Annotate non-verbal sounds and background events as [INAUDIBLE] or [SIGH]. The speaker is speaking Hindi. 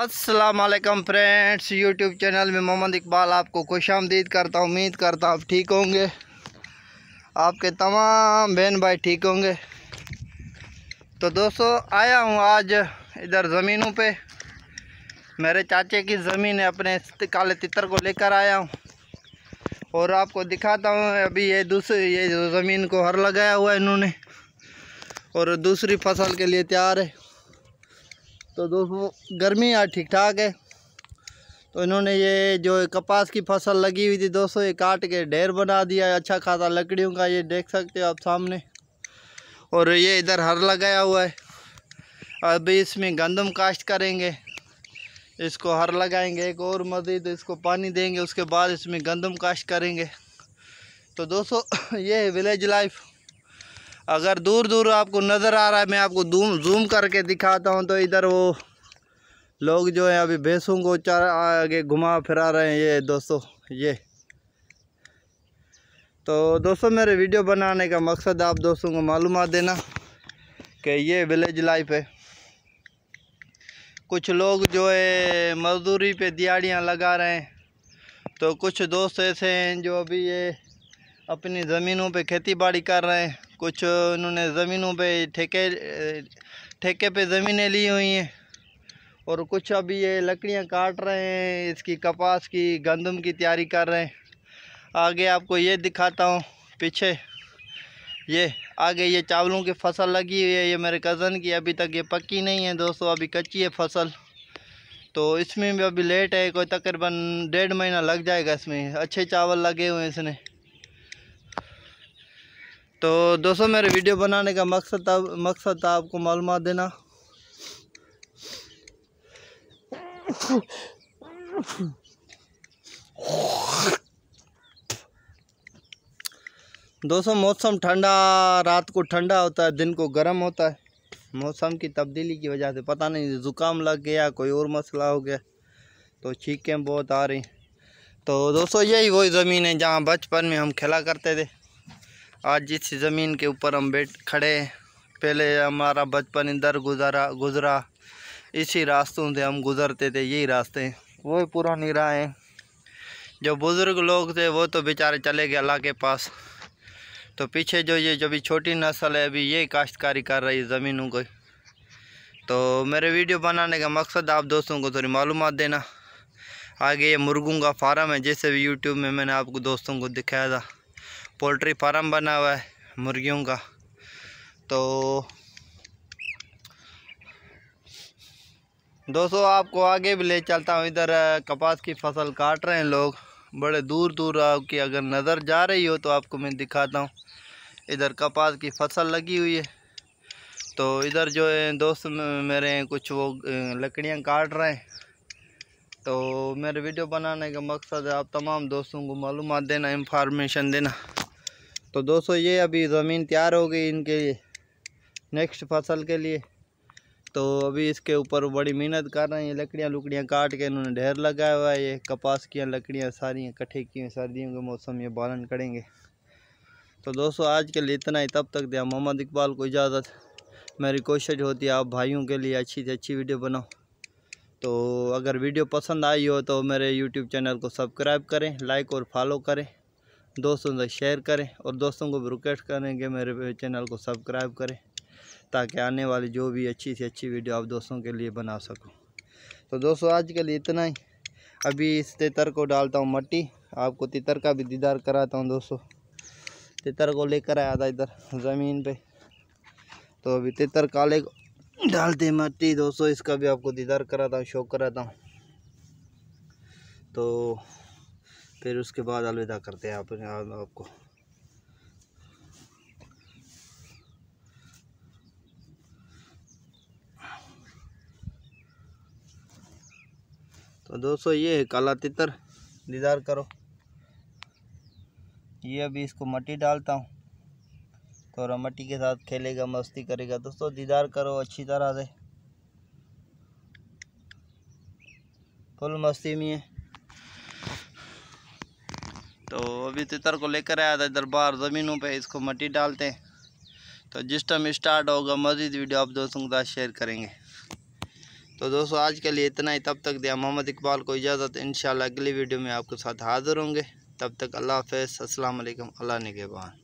असलम फ्रेंड्स यूट्यूब चैनल में मोहम्मद इकबाल आपको खुश आमदीद करता हूँ उम्मीद करता हूँ आप ठीक होंगे आपके तमाम बहन भाई ठीक होंगे तो दोस्तों आया हूँ आज इधर ज़मीनों पे मेरे चाचे की ज़मीन है अपने काले तितर को लेकर आया हूँ और आपको दिखाता हूँ अभी ये दूसरी ये ज़मीन को हर लगाया हुआ है इन्होंने और दूसरी फसल के लिए तैयार है तो दोस्तों गर्मी आज ठीक ठाक है तो इन्होंने ये जो कपास की फसल लगी हुई थी दोस्तों ये काट के ढेर बना दिया है अच्छा खासा लकड़ियों का ये देख सकते हो आप सामने और ये इधर हर लगाया हुआ है अभी इसमें गंदम काश्त करेंगे इसको हर लगाएंगे एक और मज़ीद इसको पानी देंगे उसके बाद इसमें गंदम काश्त करेंगे तो दोस्तों [LAUGHS] ये विलेज लाइफ अगर दूर दूर आपको नज़र आ रहा है मैं आपको दूम जूम करके दिखाता हूँ तो इधर वो लोग जो है अभी भैंसों को चार आगे घुमा फिरा रहे हैं ये दोस्तों ये तो दोस्तों मेरे वीडियो बनाने का मकसद आप दोस्तों को मालूम देना कि ये विलेज लाइफ है कुछ लोग जो है मजदूरी पे दिहाड़ियाँ लगा रहे हैं तो कुछ दोस्त ऐसे हैं जो अभी ये अपनी ज़मीनों पे खेती बाड़ी कर रहे हैं कुछ उन्होंने ज़मीनों पे ठेके ठेके पे ज़मीनें ली हुई हैं और कुछ अभी ये लकड़ियाँ काट रहे हैं इसकी कपास की गंदम की तैयारी कर रहे हैं आगे आपको ये दिखाता हूँ पीछे ये आगे ये चावलों की फसल लगी हुई है ये मेरे कज़न की अभी तक ये पक्की नहीं है दोस्तों अभी कच्ची है फसल तो इसमें भी अभी लेट है कोई तकरीबन डेढ़ महीना लग जाएगा इसमें अच्छे चावल लगे हुए हैं इसने तो दोस्तों मेरे वीडियो बनाने का मकसद था मकसद था आपको मालूम देना दोस्तों मौसम ठंडा रात को ठंडा होता है दिन को गर्म होता है मौसम की तब्दीली की वजह से पता नहीं ज़ुकाम लग गया कोई और मसला हो गया तो चीखें बहुत आ रही तो दोस्तों यही वही ज़मीन है जहाँ बचपन में हम खेला करते थे आज जिस ज़मीन के ऊपर हम बैठ खड़े पहले हमारा बचपन इधर गुजारा गुजरा इसी रास्तों से हम गुज़रते थे यही रास्ते वो पुरानी राह हैं जो बुज़ुर्ग लोग थे वो तो बेचारे चले गए अल्लाह के पास तो पीछे जो ये जो भी छोटी नस्ल है अभी ये काश्तकारी कर रही है ज़मीनों को तो मेरे वीडियो बनाने का मकसद आप दोस्तों को थोड़ी मालूम देना आगे ये मुर्गों का फार्म है जैसे भी यूट्यूब में मैंने आपको दोस्तों को दिखाया था पोल्ट्री फार्म बना हुआ है मुर्गियों का तो दोस्तों आपको आगे भी ले चलता हूँ इधर कपास की फसल काट रहे हैं लोग बड़े दूर दूर आपकी अगर नज़र जा रही हो तो आपको मैं दिखाता हूँ इधर कपास की फसल लगी हुई है तो इधर जो है दोस्त मेरे कुछ वो लकड़ियाँ काट रहे हैं तो मेरे वीडियो बनाने का मकसद है आप तमाम दोस्तों को मालूम देना इंफॉर्मेशन देना तो दोस्तों ये अभी ज़मीन तैयार हो गई इनके नेक्स्ट फसल के लिए तो अभी इसके ऊपर बड़ी मेहनत कर रहे हैं लकड़ियाँ लुकड़ियाँ काट के इन्होंने ढेर लगाया हुआ है ये कपास की लकड़ियाँ सारी इकट्ठे की हैं सर्दियों के मौसम ये बालन करेंगे तो दोस्तों आज के लिए इतना ही तब तक दिया मोहम्मद इकबाल को इजाज़त मेरी कोशिश होती है आप भाइयों के लिए अच्छी से अच्छी वीडियो बनाओ तो अगर वीडियो पसंद आई हो तो मेरे यूट्यूब चैनल को सब्सक्राइब करें लाइक और फॉलो करें दोस्तों से शेयर करें और दोस्तों को भी रिक्वेस्ट करें कि मेरे चैनल को सब्सक्राइब करें ताकि आने वाली जो भी अच्छी से अच्छी वीडियो आप दोस्तों के लिए बना सकूँ तो दोस्तों आज के लिए इतना ही अभी इस तितर को डालता हूँ मट्टी आपको तितर का भी दीदार कराता हूँ दोस्तों तितर को लेकर आया था इधर ज़मीन पे तो अभी तितर काले को डालते मट्टी दोस्तों इसका भी आपको दीदार कराता हूँ शौक कराता हूँ तो फिर उसके बाद अलविदा करते हैं आप आपको तो दोस्तों ये है काला तितर दीदार करो ये अभी इसको मट्टी डालता हूँ थोड़ा मट्टी के साथ खेलेगा मस्ती करेगा दोस्तों दीदार करो अच्छी तरह से फुल मस्ती में है तो अभी तितर तो को लेकर आया था इधर बाहर ज़मीनों पे इसको मट्टी डालते हैं तो जिस टाइम स्टार्ट होगा मज़ीद वीडियो आप दोस्तों के साथ शेयर करेंगे तो दोस्तों आज के लिए इतना ही तब तक दिया मोहम्मद इकबाल को इजाज़त इन अगली वीडियो में आपके साथ हाज़िर होंगे तब तक अल्लाह हाफ़ अल्लाम अल्लाह निगेबान